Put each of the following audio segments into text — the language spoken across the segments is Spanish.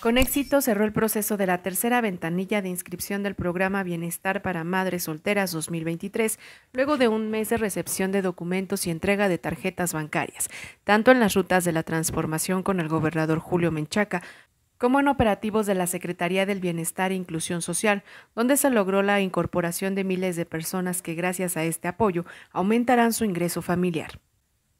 Con éxito cerró el proceso de la tercera ventanilla de inscripción del programa Bienestar para Madres Solteras 2023, luego de un mes de recepción de documentos y entrega de tarjetas bancarias, tanto en las rutas de la transformación con el gobernador Julio Menchaca, como en operativos de la Secretaría del Bienestar e Inclusión Social, donde se logró la incorporación de miles de personas que gracias a este apoyo aumentarán su ingreso familiar.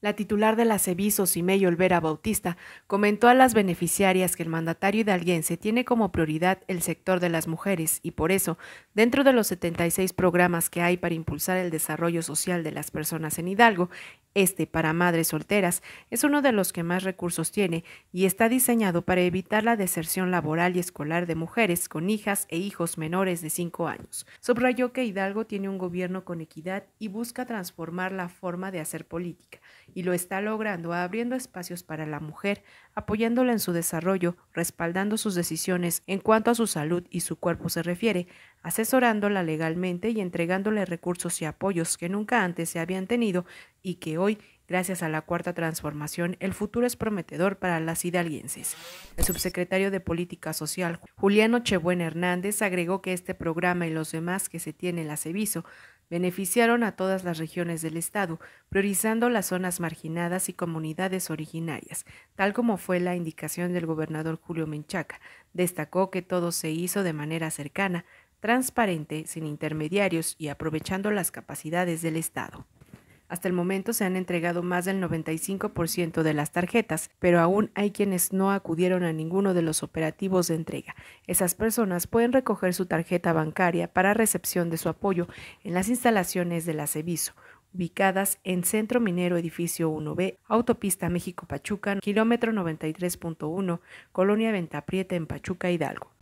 La titular de la y Simeo Olvera Bautista, comentó a las beneficiarias que el mandatario hidalguense tiene como prioridad el sector de las mujeres y por eso, dentro de los 76 programas que hay para impulsar el desarrollo social de las personas en Hidalgo, este para madres solteras es uno de los que más recursos tiene y está diseñado para evitar la deserción laboral y escolar de mujeres con hijas e hijos menores de 5 años. Subrayó que Hidalgo tiene un gobierno con equidad y busca transformar la forma de hacer política y lo está logrando abriendo espacios para la mujer, apoyándola en su desarrollo, respaldando sus decisiones en cuanto a su salud y su cuerpo se refiere, asesorándola legalmente y entregándole recursos y apoyos que nunca antes se habían tenido y que hoy Gracias a la cuarta transformación, el futuro es prometedor para las hidalguenses. El subsecretario de Política Social, Juliano Chebuen Hernández, agregó que este programa y los demás que se tiene en la CEVISO Beneficiaron a todas las regiones del Estado, priorizando las zonas marginadas y comunidades originarias, tal como fue la indicación del gobernador Julio Menchaca. Destacó que todo se hizo de manera cercana, transparente, sin intermediarios y aprovechando las capacidades del Estado. Hasta el momento se han entregado más del 95% de las tarjetas, pero aún hay quienes no acudieron a ninguno de los operativos de entrega. Esas personas pueden recoger su tarjeta bancaria para recepción de su apoyo en las instalaciones de la Ceviso ubicadas en Centro Minero Edificio 1B, Autopista México-Pachuca, kilómetro 93.1, Colonia Ventaprieta en Pachuca, Hidalgo.